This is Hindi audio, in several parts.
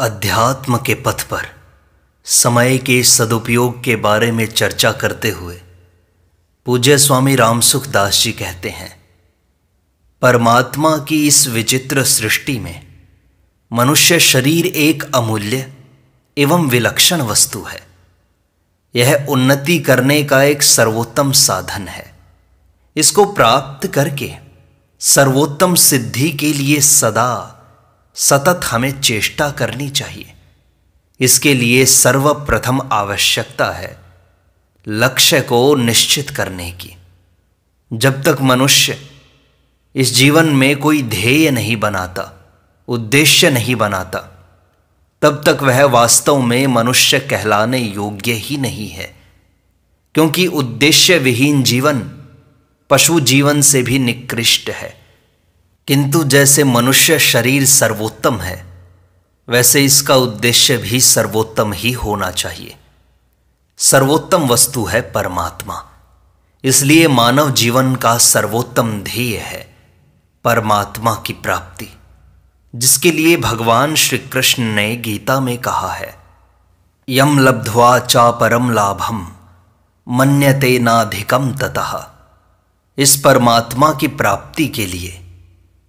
अध्यात्म के पथ पर समय के सदुपयोग के बारे में चर्चा करते हुए पूज्य स्वामी रामसुख दास जी कहते हैं परमात्मा की इस विचित्र सृष्टि में मनुष्य शरीर एक अमूल्य एवं विलक्षण वस्तु है यह उन्नति करने का एक सर्वोत्तम साधन है इसको प्राप्त करके सर्वोत्तम सिद्धि के लिए सदा सतत हमें चेष्टा करनी चाहिए इसके लिए सर्वप्रथम आवश्यकता है लक्ष्य को निश्चित करने की जब तक मनुष्य इस जीवन में कोई ध्येय नहीं बनाता उद्देश्य नहीं बनाता तब तक वह वास्तव में मनुष्य कहलाने योग्य ही नहीं है क्योंकि उद्देश्य विहीन जीवन पशु जीवन से भी निकृष्ट है किंतु जैसे मनुष्य शरीर सर्वोत्तम है वैसे इसका उद्देश्य भी सर्वोत्तम ही होना चाहिए सर्वोत्तम वस्तु है परमात्मा इसलिए मानव जीवन का सर्वोत्तम ध्येय है परमात्मा की प्राप्ति जिसके लिए भगवान श्री कृष्ण ने गीता में कहा है यम लब्ध्वा चा परम लाभम मन्यते नाधिकम ततः इस परमात्मा की प्राप्ति के लिए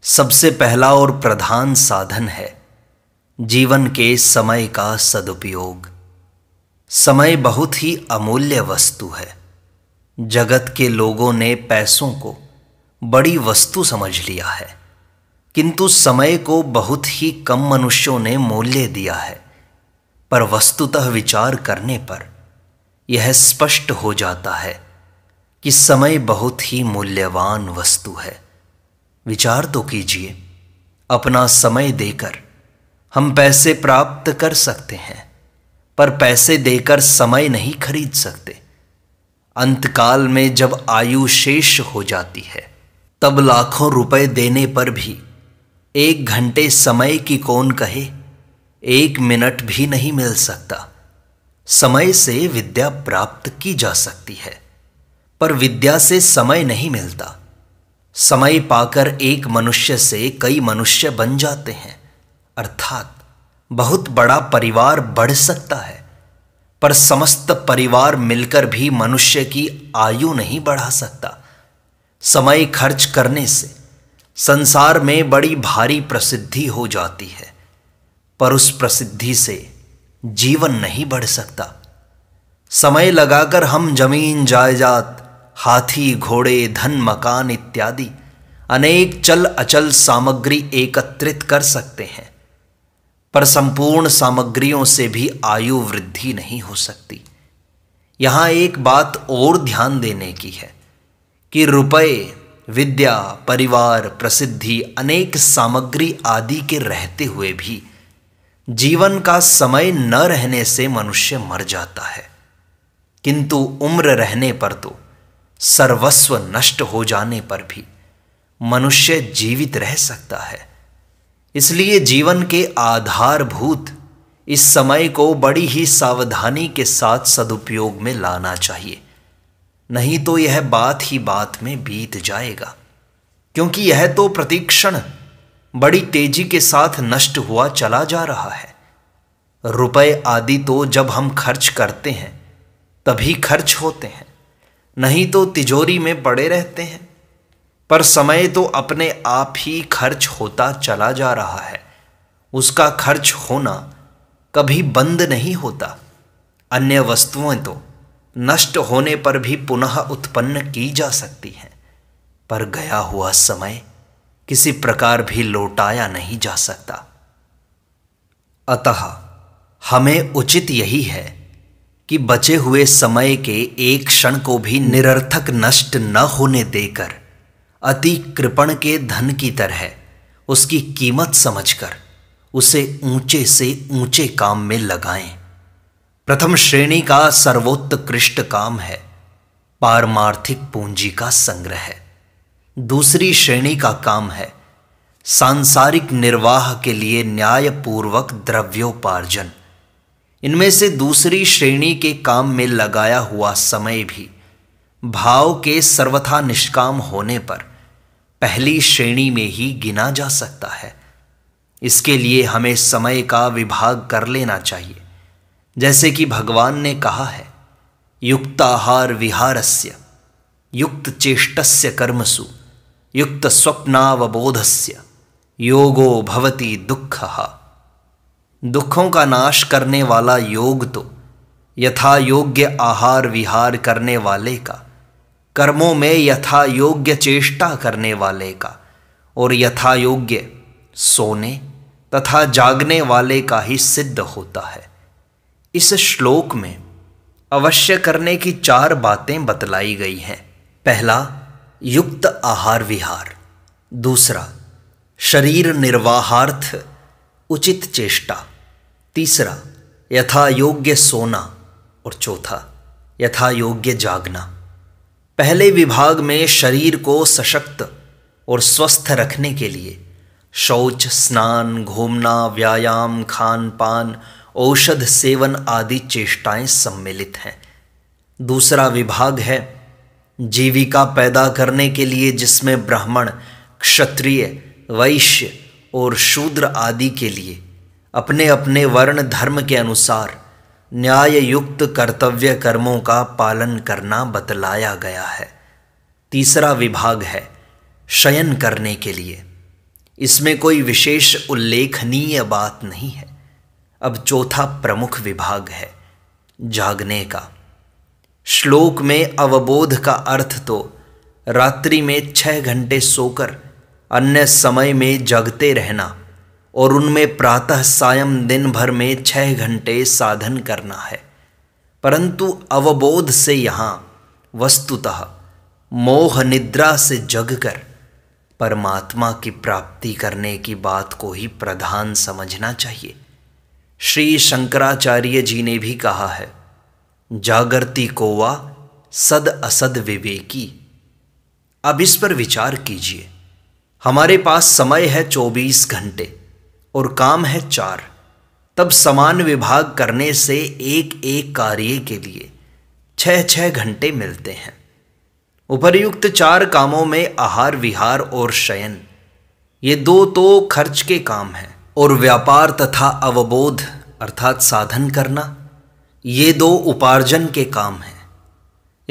सबसे पहला और प्रधान साधन है जीवन के समय का सदुपयोग समय बहुत ही अमूल्य वस्तु है जगत के लोगों ने पैसों को बड़ी वस्तु समझ लिया है किंतु समय को बहुत ही कम मनुष्यों ने मूल्य दिया है पर वस्तुतः विचार करने पर यह स्पष्ट हो जाता है कि समय बहुत ही मूल्यवान वस्तु है विचार तो कीजिए अपना समय देकर हम पैसे प्राप्त कर सकते हैं पर पैसे देकर समय नहीं खरीद सकते अंतकाल में जब आयु शेष हो जाती है तब लाखों रुपए देने पर भी एक घंटे समय की कौन कहे एक मिनट भी नहीं मिल सकता समय से विद्या प्राप्त की जा सकती है पर विद्या से समय नहीं मिलता समय पाकर एक मनुष्य से कई मनुष्य बन जाते हैं अर्थात बहुत बड़ा परिवार बढ़ सकता है पर समस्त परिवार मिलकर भी मनुष्य की आयु नहीं बढ़ा सकता समय खर्च करने से संसार में बड़ी भारी प्रसिद्धि हो जाती है पर उस प्रसिद्धि से जीवन नहीं बढ़ सकता समय लगाकर हम जमीन जायदाद हाथी घोड़े धन मकान इत्यादि अनेक चल अचल सामग्री एकत्रित कर सकते हैं पर संपूर्ण सामग्रियों से भी आयु वृद्धि नहीं हो सकती यहां एक बात और ध्यान देने की है कि रुपये विद्या परिवार प्रसिद्धि अनेक सामग्री आदि के रहते हुए भी जीवन का समय न रहने से मनुष्य मर जाता है किंतु उम्र रहने पर तो सर्वस्व नष्ट हो जाने पर भी मनुष्य जीवित रह सकता है इसलिए जीवन के आधारभूत इस समय को बड़ी ही सावधानी के साथ सदुपयोग में लाना चाहिए नहीं तो यह बात ही बात में बीत जाएगा क्योंकि यह तो प्रतीक्षण बड़ी तेजी के साथ नष्ट हुआ चला जा रहा है रुपए आदि तो जब हम खर्च करते हैं तभी खर्च होते हैं नहीं तो तिजोरी में पड़े रहते हैं पर समय तो अपने आप ही खर्च होता चला जा रहा है उसका खर्च होना कभी बंद नहीं होता अन्य वस्तुएं तो नष्ट होने पर भी पुनः उत्पन्न की जा सकती हैं पर गया हुआ समय किसी प्रकार भी लौटाया नहीं जा सकता अतः हमें उचित यही है कि बचे हुए समय के एक क्षण को भी निरर्थक नष्ट न होने देकर अति कृपण के धन की तरह उसकी कीमत समझकर उसे ऊंचे से ऊंचे काम में लगाएं प्रथम श्रेणी का सर्वोत्कृष्ट काम है पारमार्थिक पूंजी का संग्रह दूसरी श्रेणी का काम है सांसारिक निर्वाह के लिए न्यायपूर्वक द्रव्योपार्जन इनमें से दूसरी श्रेणी के काम में लगाया हुआ समय भी भाव के सर्वथा निष्काम होने पर पहली श्रेणी में ही गिना जा सकता है इसके लिए हमें समय का विभाग कर लेना चाहिए जैसे कि भगवान ने कहा है युक्ताहार विहारस्य युक्त चेष्टस्य कर्मसु युक्त स्वप्नावबोधस्य योगो भवती दुखहा दुखों का नाश करने वाला योग तो यथा योग्य आहार विहार करने वाले का कर्मों में यथा योग्य चेष्टा करने वाले का और यथा योग्य सोने तथा जागने वाले का ही सिद्ध होता है इस श्लोक में अवश्य करने की चार बातें बतलाई गई हैं पहला युक्त आहार विहार दूसरा शरीर निर्वाहार्थ उचित चेष्टा तीसरा यथा योग्य सोना और चौथा यथा योग्य जागना पहले विभाग में शरीर को सशक्त और स्वस्थ रखने के लिए शौच स्नान घूमना व्यायाम खान पान औषध सेवन आदि चेष्टाएं सम्मिलित हैं दूसरा विभाग है जीविका पैदा करने के लिए जिसमें ब्राह्मण क्षत्रिय वैश्य और शूद्र आदि के लिए अपने अपने वर्ण धर्म के अनुसार न्याय युक्त कर्तव्य कर्मों का पालन करना बतलाया गया है तीसरा विभाग है शयन करने के लिए इसमें कोई विशेष उल्लेखनीय बात नहीं है अब चौथा प्रमुख विभाग है जागने का श्लोक में अवबोध का अर्थ तो रात्रि में छः घंटे सोकर अन्य समय में जगते रहना और उनमें प्रातः सायं दिन भर में छह घंटे साधन करना है परंतु अवबोध से यहाँ वस्तुतः मोह निद्रा से जगकर परमात्मा की प्राप्ति करने की बात को ही प्रधान समझना चाहिए श्री शंकराचार्य जी ने भी कहा है जागृति कोवा सद असद विवेकी अब इस पर विचार कीजिए हमारे पास समय है चौबीस घंटे और काम है चार तब समान विभाग करने से एक एक कार्य के लिए छह छह घंटे मिलते हैं उपर्युक्त चार कामों में आहार विहार और शयन ये दो तो खर्च के काम हैं और व्यापार तथा अवबोध अर्थात साधन करना ये दो उपार्जन के काम हैं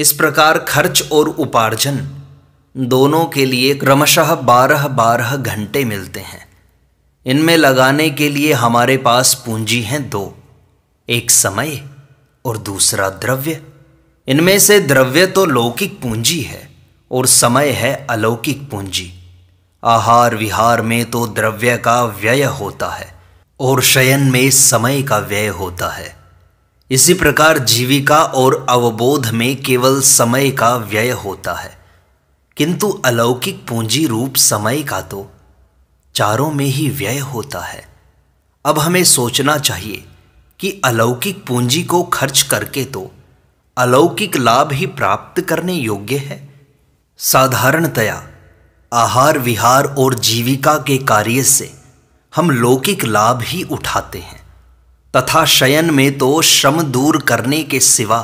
इस प्रकार खर्च और उपार्जन दोनों के लिए क्रमशः बारह बारह घंटे मिलते हैं इनमें लगाने के लिए हमारे पास पूंजी हैं दो एक समय और दूसरा द्रव्य इनमें से द्रव्य तो लौकिक पूंजी है और समय है अलौकिक पूंजी आहार विहार में तो द्रव्य का व्यय होता है और शयन में समय का व्यय होता है इसी प्रकार जीविका और अवबोध में केवल समय का व्यय होता है किंतु अलौकिक पूंजी रूप समय का तो चारों में ही व्यय होता है अब हमें सोचना चाहिए कि अलौकिक पूंजी को खर्च करके तो अलौकिक लाभ ही प्राप्त करने योग्य है साधारणतया आहार विहार और जीविका के कार्य से हम लौकिक लाभ ही उठाते हैं तथा शयन में तो श्रम दूर करने के सिवा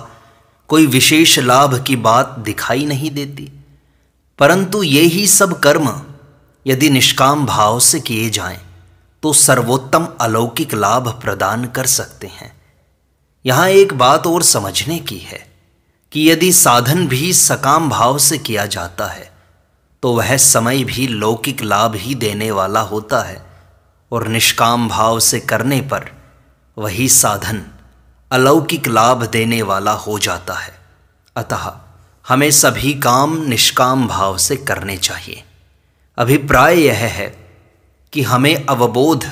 कोई विशेष लाभ की बात दिखाई नहीं देती परंतु ये ही सब कर्म यदि निष्काम भाव से किए जाएं तो सर्वोत्तम अलौकिक लाभ प्रदान कर सकते हैं यहाँ एक बात और समझने की है कि यदि साधन भी सकाम भाव से किया जाता है तो वह समय भी लौकिक लाभ ही देने वाला होता है और निष्काम भाव से करने पर वही साधन अलौकिक लाभ देने वाला हो जाता है अतः हमें सभी काम निष्काम भाव से करने चाहिए अभिप्राय यह है कि हमें अवबोध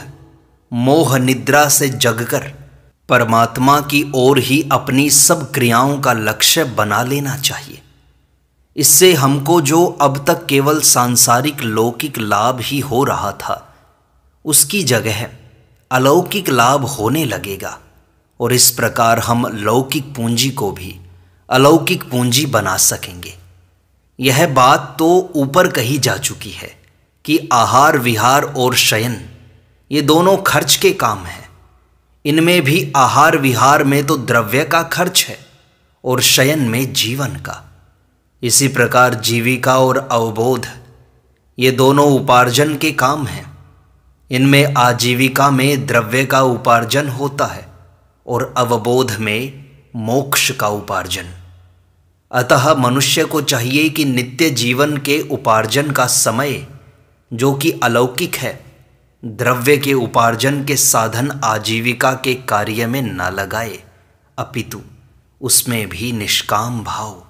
मोह निद्रा से जगकर परमात्मा की ओर ही अपनी सब क्रियाओं का लक्ष्य बना लेना चाहिए इससे हमको जो अब तक केवल सांसारिक लौकिक लाभ ही हो रहा था उसकी जगह अलौकिक लाभ होने लगेगा और इस प्रकार हम लौकिक पूंजी को भी अलौकिक पूंजी बना सकेंगे यह बात तो ऊपर कही जा चुकी है कि आहार विहार और शयन ये दोनों खर्च के काम हैं इनमें भी आहार विहार में तो द्रव्य का खर्च है और शयन में जीवन का इसी प्रकार जीविका और अवबोध ये दोनों उपार्जन के काम हैं इनमें आजीविका में द्रव्य का उपार्जन होता है और अवबोध में मोक्ष का उपार्जन अतः मनुष्य को चाहिए कि नित्य जीवन के उपार्जन का समय जो कि अलौकिक है द्रव्य के उपार्जन के साधन आजीविका के कार्य में न लगाए अपितु उसमें भी निष्काम भाव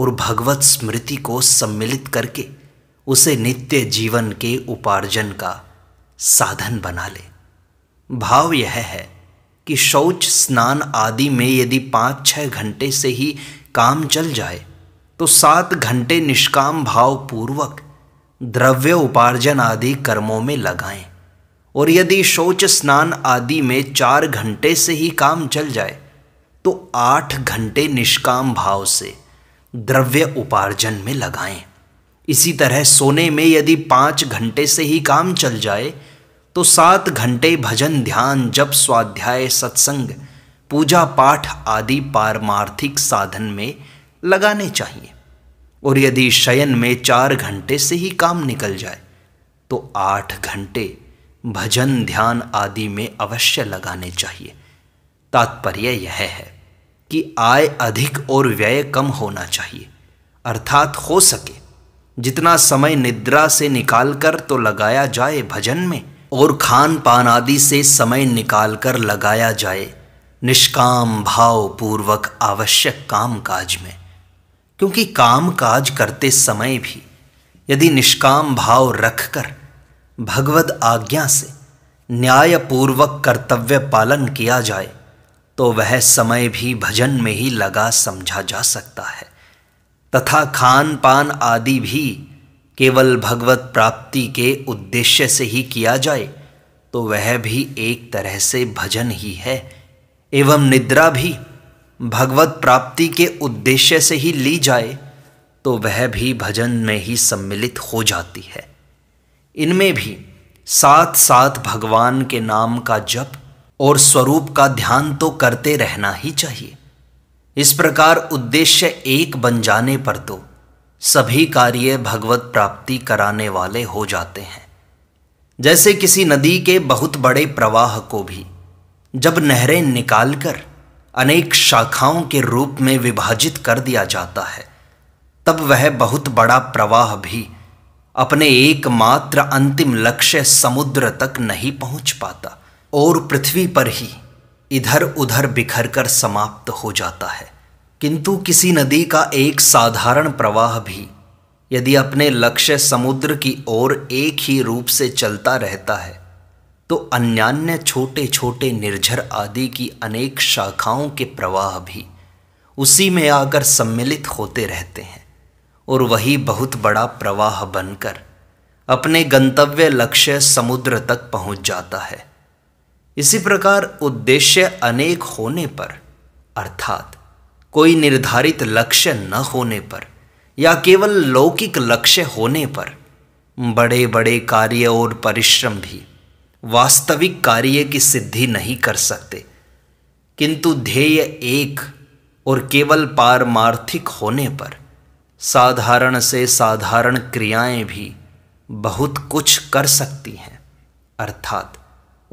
और भगवत स्मृति को सम्मिलित करके उसे नित्य जीवन के उपार्जन का साधन बना ले भाव यह है कि शौच स्नान आदि में यदि पाँच छः घंटे से ही काम चल जाए तो सात घंटे निष्काम भाव पूर्वक द्रव्य उपार्जन आदि कर्मों में लगाएं और यदि शौच स्नान आदि में चार घंटे से ही काम चल जाए तो आठ घंटे निष्काम भाव से द्रव्य उपार्जन में लगाएं इसी तरह सोने में यदि पाँच घंटे से ही काम चल जाए तो सात घंटे भजन ध्यान जप स्वाध्याय सत्संग पूजा पाठ आदि पारमार्थिक साधन में लगाने चाहिए और यदि शयन में चार घंटे से ही काम निकल जाए तो आठ घंटे भजन ध्यान आदि में अवश्य लगाने चाहिए तात्पर्य यह है कि आय अधिक और व्यय कम होना चाहिए अर्थात हो सके जितना समय निद्रा से निकालकर तो लगाया जाए भजन में और खान पान आदि से समय निकालकर लगाया जाए निष्काम भाव पूर्वक आवश्यक काम काज में क्योंकि काम काज करते समय भी यदि निष्काम भाव रखकर भगवद आज्ञा से न्यायपूर्वक कर्तव्य पालन किया जाए तो वह समय भी भजन में ही लगा समझा जा सकता है तथा खान पान आदि भी केवल भगवत प्राप्ति के उद्देश्य से ही किया जाए तो वह भी एक तरह से भजन ही है एवं निद्रा भी भगवत प्राप्ति के उद्देश्य से ही ली जाए तो वह भी भजन में ही सम्मिलित हो जाती है इनमें भी साथ साथ भगवान के नाम का जप और स्वरूप का ध्यान तो करते रहना ही चाहिए इस प्रकार उद्देश्य एक बन जाने पर तो सभी कार्य भगवत प्राप्ति कराने वाले हो जाते हैं जैसे किसी नदी के बहुत बड़े प्रवाह को भी जब नहरें निकालकर अनेक शाखाओं के रूप में विभाजित कर दिया जाता है तब वह बहुत बड़ा प्रवाह भी अपने एकमात्र अंतिम लक्ष्य समुद्र तक नहीं पहुंच पाता और पृथ्वी पर ही इधर उधर बिखर कर समाप्त हो जाता है किंतु किसी नदी का एक साधारण प्रवाह भी यदि अपने लक्ष्य समुद्र की ओर एक ही रूप से चलता रहता है तो अन्यान्य छोटे छोटे निर्झर आदि की अनेक शाखाओं के प्रवाह भी उसी में आकर सम्मिलित होते रहते हैं और वही बहुत बड़ा प्रवाह बनकर अपने गंतव्य लक्ष्य समुद्र तक पहुंच जाता है इसी प्रकार उद्देश्य अनेक होने पर अर्थात कोई निर्धारित लक्ष्य न होने पर या केवल लौकिक लक्ष्य होने पर बड़े बड़े कार्य और परिश्रम भी वास्तविक कार्य की सिद्धि नहीं कर सकते किंतु ध्येय एक और केवल पारमार्थिक होने पर साधारण से साधारण क्रियाएं भी बहुत कुछ कर सकती हैं अर्थात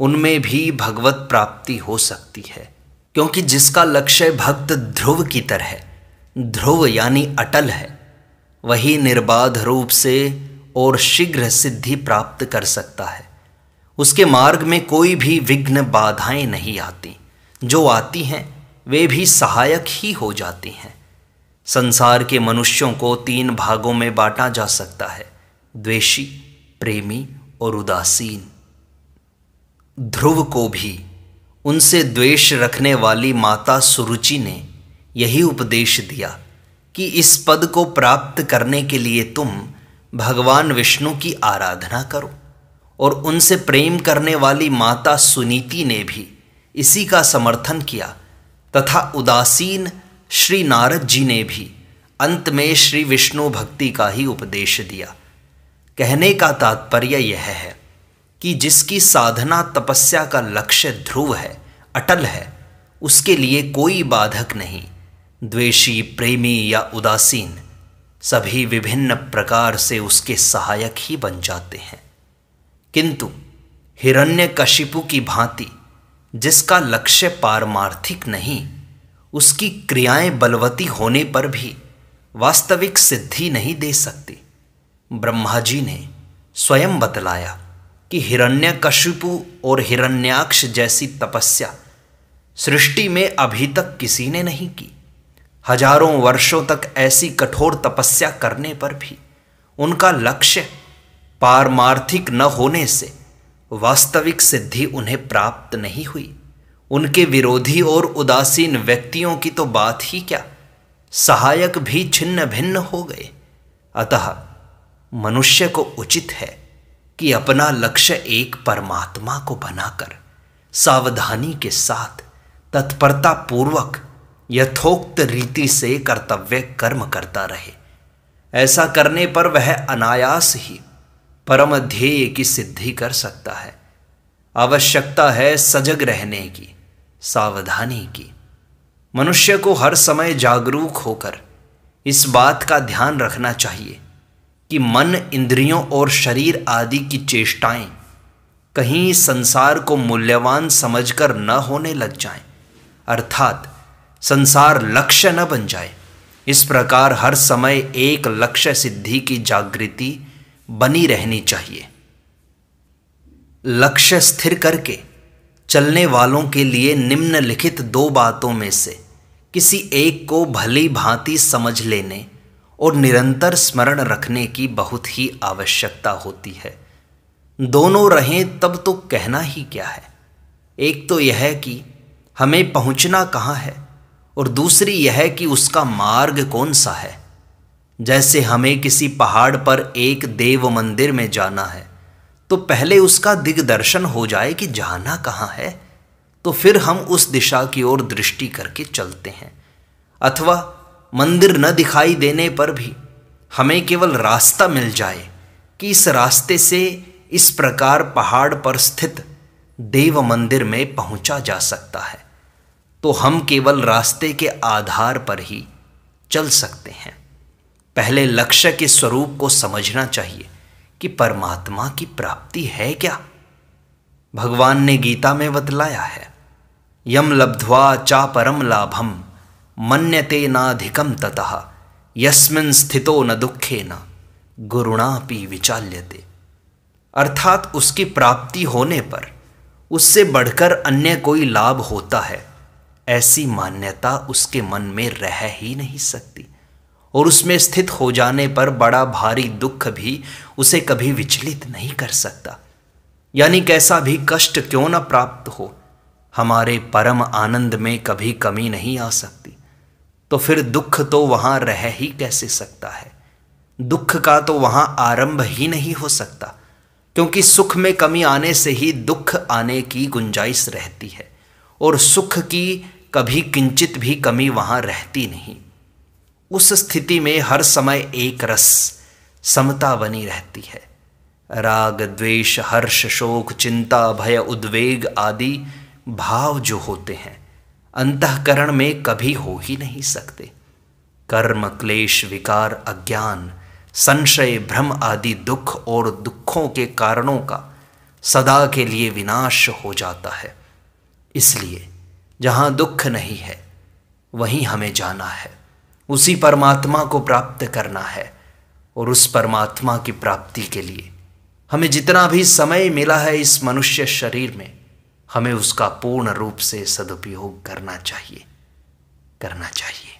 उनमें भी भगवत प्राप्ति हो सकती है क्योंकि जिसका लक्ष्य भक्त ध्रुव की तरह ध्रुव यानी अटल है वही निर्बाध रूप से और शीघ्र सिद्धि प्राप्त कर सकता है उसके मार्ग में कोई भी विघ्न बाधाएं नहीं आती जो आती हैं वे भी सहायक ही हो जाती हैं संसार के मनुष्यों को तीन भागों में बांटा जा सकता है द्वेषी प्रेमी और उदासीन ध्रुव को भी उनसे द्वेष रखने वाली माता सुरुचि ने यही उपदेश दिया कि इस पद को प्राप्त करने के लिए तुम भगवान विष्णु की आराधना करो और उनसे प्रेम करने वाली माता सुनीति ने भी इसी का समर्थन किया तथा उदासीन श्री नारद जी ने भी अंत में श्री विष्णु भक्ति का ही उपदेश दिया कहने का तात्पर्य यह है कि जिसकी साधना तपस्या का लक्ष्य ध्रुव है अटल है उसके लिए कोई बाधक नहीं द्वेषी प्रेमी या उदासीन सभी विभिन्न प्रकार से उसके सहायक ही बन जाते हैं किंतु कशिपु की भांति जिसका लक्ष्य पारमार्थिक नहीं उसकी क्रियाएं बलवती होने पर भी वास्तविक सिद्धि नहीं दे सकती ब्रह्मा जी ने स्वयं बतलाया कि कशिपु और हिरण्याक्ष जैसी तपस्या सृष्टि में अभी तक किसी ने नहीं की हजारों वर्षों तक ऐसी कठोर तपस्या करने पर भी उनका लक्ष्य पारमार्थिक न होने से वास्तविक सिद्धि उन्हें प्राप्त नहीं हुई उनके विरोधी और उदासीन व्यक्तियों की तो बात ही क्या सहायक भी छिन्न भिन्न हो गए अतः मनुष्य को उचित है कि अपना लक्ष्य एक परमात्मा को बनाकर सावधानी के साथ तत्परता पूर्वक यथोक्त रीति से कर्तव्य कर्म करता रहे ऐसा करने पर वह अनायास ही परम ध्येय की सिद्धि कर सकता है आवश्यकता है सजग रहने की सावधानी की मनुष्य को हर समय जागरूक होकर इस बात का ध्यान रखना चाहिए कि मन इंद्रियों और शरीर आदि की चेष्टाएं कहीं संसार को मूल्यवान समझकर न होने लग जाएं, अर्थात संसार लक्ष्य न बन जाए इस प्रकार हर समय एक लक्ष्य सिद्धि की जागृति बनी रहनी चाहिए लक्ष्य स्थिर करके चलने वालों के लिए निम्नलिखित दो बातों में से किसी एक को भली भांति समझ लेने और निरंतर स्मरण रखने की बहुत ही आवश्यकता होती है दोनों रहें तब तो कहना ही क्या है एक तो यह है कि हमें पहुंचना कहाँ है और दूसरी यह है कि उसका मार्ग कौन सा है जैसे हमें किसी पहाड़ पर एक देव मंदिर में जाना है तो पहले उसका दिग्दर्शन हो जाए कि जाना कहाँ है तो फिर हम उस दिशा की ओर दृष्टि करके चलते हैं अथवा मंदिर न दिखाई देने पर भी हमें केवल रास्ता मिल जाए कि इस रास्ते से इस प्रकार पहाड़ पर स्थित देव मंदिर में पहुंचा जा सकता है तो हम केवल रास्ते के आधार पर ही चल सकते हैं पहले लक्ष्य के स्वरूप को समझना चाहिए कि परमात्मा की प्राप्ति है क्या भगवान ने गीता में बतलाया है यम लब्ध्वा चा परम लाभम मन्यते नाधिकम ततः यस्मिन स्थितो न दुखे न गुरुणापि विचाल्यते अर्थात उसकी प्राप्ति होने पर उससे बढ़कर अन्य कोई लाभ होता है ऐसी मान्यता उसके मन में रह ही नहीं सकती और उसमें स्थित हो जाने पर बड़ा भारी दुख भी उसे कभी विचलित नहीं कर सकता यानी कैसा भी कष्ट क्यों न प्राप्त हो हमारे परम आनंद में कभी कमी नहीं आ सकती तो फिर दुख तो वहाँ रह ही कैसे सकता है दुख का तो वहाँ आरंभ ही नहीं हो सकता क्योंकि सुख में कमी आने से ही दुख आने की गुंजाइश रहती है और सुख की कभी किंचित भी कमी वहाँ रहती नहीं उस स्थिति में हर समय एक रस समता बनी रहती है राग द्वेष हर्ष शोक चिंता भय उद्वेग आदि भाव जो होते हैं अंतकरण में कभी हो ही नहीं सकते कर्म क्लेश विकार अज्ञान संशय भ्रम आदि दुख और दुखों के कारणों का सदा के लिए विनाश हो जाता है इसलिए जहां दुख नहीं है वहीं हमें जाना है उसी परमात्मा को प्राप्त करना है और उस परमात्मा की प्राप्ति के लिए हमें जितना भी समय मिला है इस मनुष्य शरीर में हमें उसका पूर्ण रूप से सदुपयोग करना चाहिए करना चाहिए